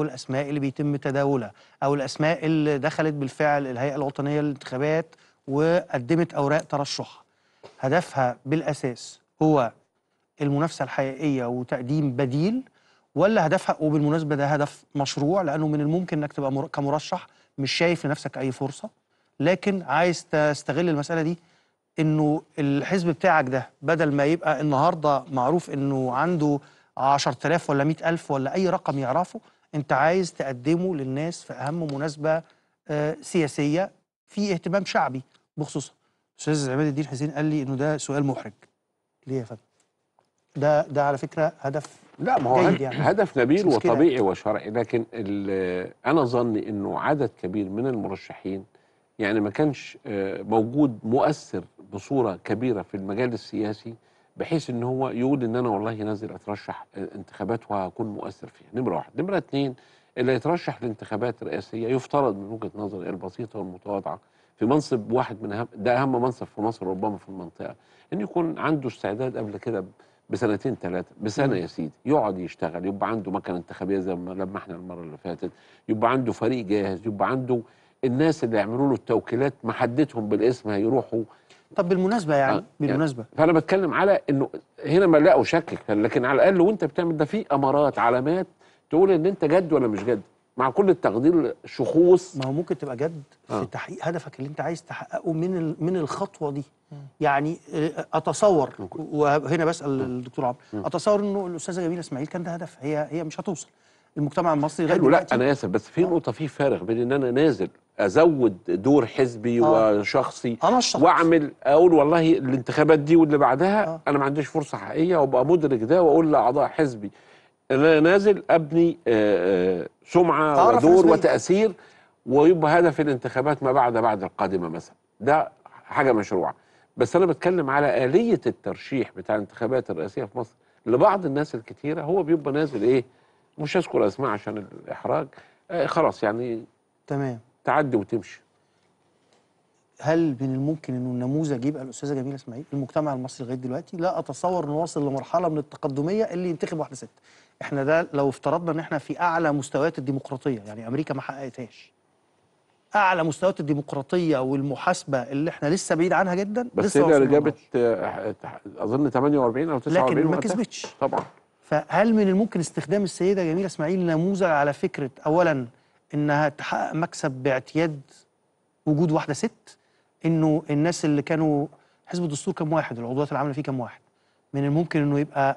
الأسماء اللي بيتم تداولها أو الأسماء اللي دخلت بالفعل الهيئة الوطنية للانتخابات وقدمت أوراق ترشحها هدفها بالأساس هو المنافسة الحقيقية وتقديم بديل ولا هدفها وبالمناسبة ده هدف مشروع لأنه من الممكن أنك تبقى كمرشح مش شايف لنفسك أي فرصة لكن عايز تستغل المسألة دي انه الحزب بتاعك ده بدل ما يبقى النهارده معروف انه عنده 10000 ولا 100000 ولا اي رقم يعرفه انت عايز تقدمه للناس في اهم مناسبه آه، سياسيه في اهتمام شعبي بخصوصها استاذ عماد الدين حسين قال لي انه ده سؤال محرج ليه يا فندم ده ده على فكره هدف لا ما هو يعني. هدف نبيل وطبيعي وشرعي لكن انا ظني انه عدد كبير من المرشحين يعني ما كانش آه، موجود مؤثر بصوره كبيره في المجال السياسي بحيث ان هو يقول ان انا والله نازل اترشح آه، انتخابات وهكون مؤثر فيها نمره واحد نمره اثنين اللي يترشح لانتخابات رئاسيه يفترض من وجهه نظري البسيطه والمتواضعه في منصب واحد من أهم ده اهم منصب في مصر ربما في المنطقه ان يكون عنده استعداد قبل كده بسنتين ثلاثه بسنه يا سيدي يقعد يشتغل يبقى عنده مكنه انتخابيه زي ما لمحنا المره اللي فاتت يبقى عنده فريق جاهز يبقى عنده الناس اللي يعملوا له التوكيلات محدتهم بالاسم هيروحوا طب بالمناسبه يعني آه يعني بالمناسبه يعني فانا بتكلم على انه هنا ما لقوا شك لكن على الاقل وانت بتعمل ده في امارات علامات تقول ان انت جد ولا مش جد مع كل التقدير شخوص ما هو ممكن تبقى جد آه. في تحقيق هدفك اللي انت عايز تحققه من من الخطوه دي يعني آه، اتصور وهنا بسال الدكتور عمرو اتصور انه الاستاذه جميله اسماعيل كان ده هدف هي هي مش هتوصل المجتمع المصري غير لا انا اسف بس في آه. نقطه في فارق بين ان انا نازل ازود دور حزبي آه. وشخصي أنشط. واعمل اقول والله الانتخابات دي واللي بعدها آه. انا ما عنديش فرصه حقيقيه وابقى مدرك ده واقول لاعضاء حزبي انا نازل ابني آه، آه، سمعه ودور وتاثير ويبقى هدف الانتخابات ما بعد بعد القادمه مثلا ده حاجه مشروعه بس انا بتكلم على اليه الترشيح بتاع الانتخابات الرئاسيه في مصر لبعض الناس الكثيره هو بيبقى نازل ايه مش هذكر اسماء عشان الاحراج آه خلاص يعني تمام تعدي وتمشي هل من الممكن انه النموذج يبقى الاستاذه جميله اسماعيل المجتمع المصري لغايه دلوقتي لا اتصور انه واصل لمرحله من التقدميه اللي ينتخب واحده ست احنا ده لو افترضنا ان احنا في اعلى مستويات الديمقراطيه يعني امريكا ما حققتهاش اعلى مستويات الديمقراطيه والمحاسبه اللي احنا لسه بعيد عنها جدا بس هي اللي جابت اظن 48 او 49 لكن ما كسبتش طبعا فهل من الممكن استخدام السيده جميله اسماعيل نموذج على فكره اولا انها تحقق مكسب باعتياد وجود واحده ست انه الناس اللي كانوا حزب الدستور كم واحد العضويات العامله فيه كم واحد من الممكن انه يبقى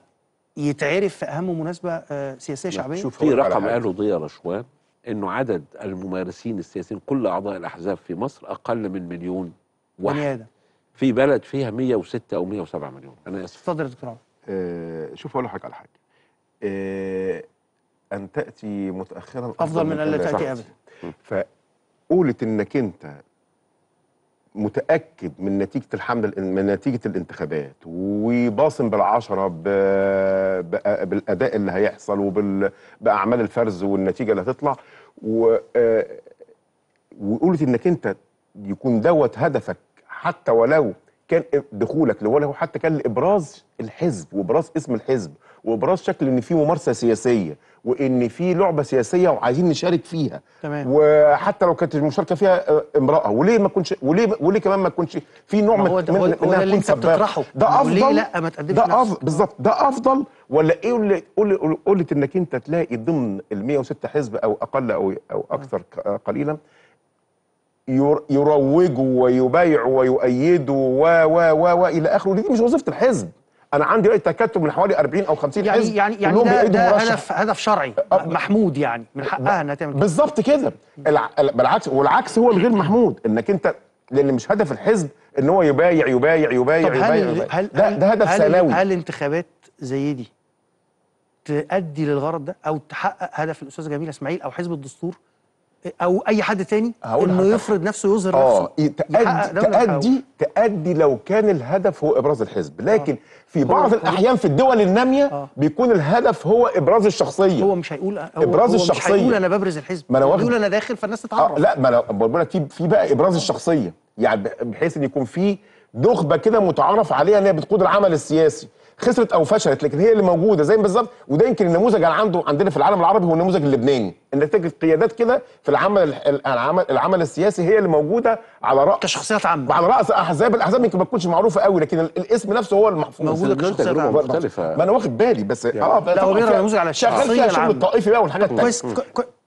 يتعرف في اهم مناسبه آه، سياسيه شعبيه شوف في رقم قاله ضياء رشوان انه عدد الممارسين السياسيين كل اعضاء الاحزاب في مصر اقل من مليون واحد بني ادم في بلد فيها 106 او 107 مليون انا اسف اتفضل يا دكتور عمر آه، شوف اقول لحضرتك على حاجه أه أن تأتي متأخرا أفضل, أفضل من أن لا تأتي أبدا فقولت أنك أنت متاكد من نتيجه الحمله من نتيجه الانتخابات وباصم بالعشره ب... ب... بالاداء اللي هيحصل وباعمال وبال... الفرز والنتيجه اللي هتطلع و... آه، وقولت انك انت يكون دوت هدفك حتى ولو كان دخولك لولا هو حتى كان لابراز الحزب وابراز اسم الحزب وابراز شكل ان في ممارسه سياسيه وان في لعبه سياسيه وعايزين نشارك فيها تمام وحتى لو كانت المشاركه فيها آه، امراه وليه ما تكونش وليه وليه كمان ما تكونش في نوع من هو ده, من هو ده اللي انت بتطرحه ده افضل ليه لا ما تقدمش ده افضل بالظبط ده افضل ولا ايه اللي قلت انك انت تلاقي ضمن ال 106 حزب او اقل او او اكثر قليلا يروجوا ويبايعوا ويؤيدوا و و و و الى اخره دي مش وظيفه الحزب انا عندي رأي تكتل من حوالي 40 او 50 يعني حزب يعني يعني ده, ده هدف هدف شرعي محمود يعني من حقها انها تعمل بالظبط كده بالعكس والعكس هو الغير محمود انك انت لان مش هدف الحزب ان هو يبايع يبايع يبايع طب يبايع, هل يبايع هل ده, هل ده هدف ثانوي هل, هل انتخابات زي دي تؤدي للغرض ده او تحقق هدف الاستاذه جميله اسماعيل او حزب الدستور او اي حد تاني انه يفرض نفسه يظهر آه، نفسه اه تأدي تأدي تأدي لو كان الهدف هو ابراز الحزب آه. لكن أوه. في بعض هو الاحيان في الدول الناميه آه. بيكون الهدف هو ابراز الشخصيه هو مش هيقول هو ابراز هو الشخصيه مش هيقول انا ببرز الحزب ما انا انا داخل فالناس تتعرف آه، لا ما انا بقول لك في بقى ابراز الشخصيه يعني بحيث ان يكون في نخبه كده متعارف عليها ان هي بتقود العمل السياسي خسرت او فشلت لكن هي اللي موجوده زي بالظبط وده يمكن النموذج اللي عنده عندنا في العالم العربي هو النموذج اللبناني انك تجد قيادات كده في العمل العمل العمل السياسي هي اللي موجوده على راس كشخصيات عامه وعلى راس احزاب الاحزاب يمكن ما تكونش معروفه قوي لكن الاسم نفسه هو المحفوظ موجوده كشخصيات عامه مختلفه ما انا واخد بالي بس يعني اه لا هو غير النموذج على الشخصيه شغال العامه الطائفي بقى والحاجات طيب، الثانيه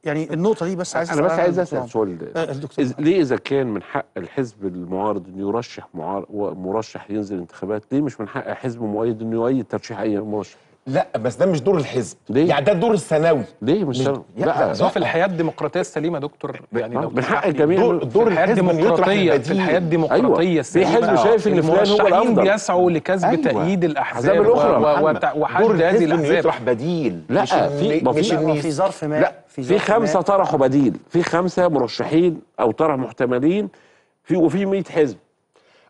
يعني النقطه دي بس عايز انا بس عايز اسال سؤال آه، ليه اذا كان من حق الحزب المعارض انه يرشح معار... مرشح ينزل انتخابات ليه مش من حق حزب مؤيد انه يؤيد ترشيح اي مرشح لا بس ده مش دور الحزب ليه؟ يعني ده الدور الثانوي ليه مش, شرط؟ لا, لا هو في الحياه الديمقراطيه السليمه دكتور يعني لو من حق الجميع دور, دور الحياه أيوة. الديمقراطيه في الحياه الديمقراطيه أيوة. السليمه في حزب شايف ان فلان هو الافضل بيسعوا لكسب أيوة. تأييد الاحزاب الاخرى وحشد هذه الاحزاب يطرح بديل لا في مش في ظرف ما في خمسه طرحوا بديل في خمسه مرشحين او طرح محتملين في وفي 100 حزب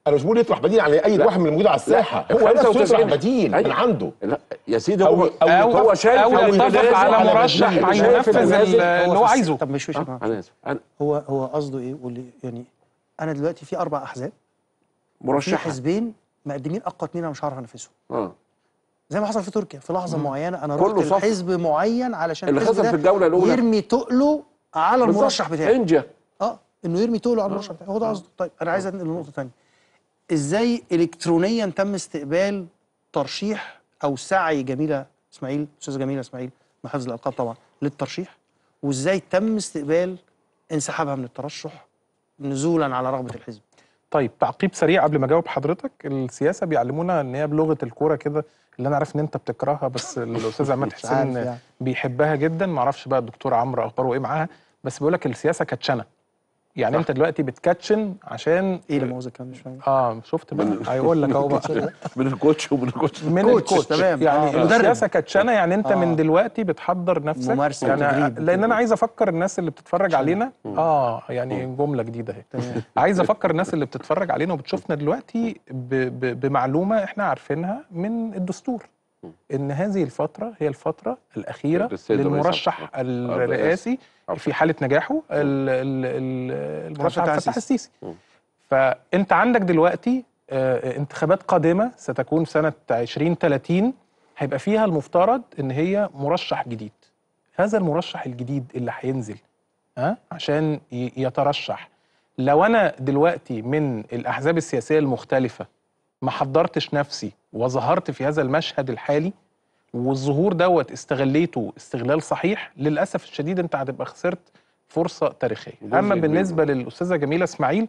انا مش بقول يطرح بديل على اي واحد من الموجود على الساحه هو نفسه يطرح بديل من أيوة. عنده يا سيدي هو أو, أو, هو شايف أو اتفق على مرشح هينفذ اللي هو عايزه طب مش مش آه انا اسف هو هو قصده ايه واللي يعني انا دلوقتي في اربع احزاب مرشح حزبين مقدمين اقوى اتنين انا مش هعرف انافسهم اه زي ما حصل في تركيا في لحظه مم. معينه انا رحت لحزب معين علشان اللي خسر في الدوله الاولى يرمي تقله على المرشح بتاعه انجا اه انه يرمي تقله على أه. المرشح بتاعه هو ده أه. قصده طيب انا عايز أه. انقل لنقطه ثانيه ازاي الكترونيا تم استقبال ترشيح او سعي جميله اسماعيل استاذه جميله اسماعيل محافظ الالقاب طبعا للترشيح وازاي تم استقبال انسحابها من الترشح نزولا على رغبه الحزب طيب تعقيب سريع قبل ما اجاوب حضرتك السياسه بيعلمونا ان هي بلغه الكوره كده اللي انا عارف ان انت بتكرهها بس الاستاذ عماد حسين يعني. بيحبها جدا ما اعرفش بقى الدكتور عمرو اخباره ايه معاها بس بيقول لك السياسه كاتشنه يعني صح. انت دلوقتي بتكاتشن عشان ايه لا كان مش فاهم اه شفت بقى هيقول لك اهو بقى من الكوتش ومن الكوتش من الكوتش تمام يعني آه. آه. السياسه كاتشنه يعني انت آه. من دلوقتي بتحضر نفسك ممارسه يعني لان انا عايز افكر الناس اللي بتتفرج علينا اه يعني جمله جديده اهي عايز افكر الناس اللي بتتفرج علينا وبتشوفنا دلوقتي بمعلومه احنا عارفينها من الدستور ان هذه الفتره هي الفتره الاخيره للمرشح الرئاسي في حاله نجاحه المرشح عبد الفتاح السيسي فانت عندك دلوقتي آه، انتخابات قادمه ستكون سنه 2030 هيبقى فيها المفترض ان هي مرشح جديد هذا المرشح الجديد اللي هينزل ها آه، عشان يترشح لو انا دلوقتي من الاحزاب السياسيه المختلفه ما حضرتش نفسي وظهرت في هذا المشهد الحالي والظهور دوت استغليته استغلال صحيح للاسف الشديد انت هتبقى خسرت فرصه تاريخيه اما بالنسبه للاستاذه جميله اسماعيل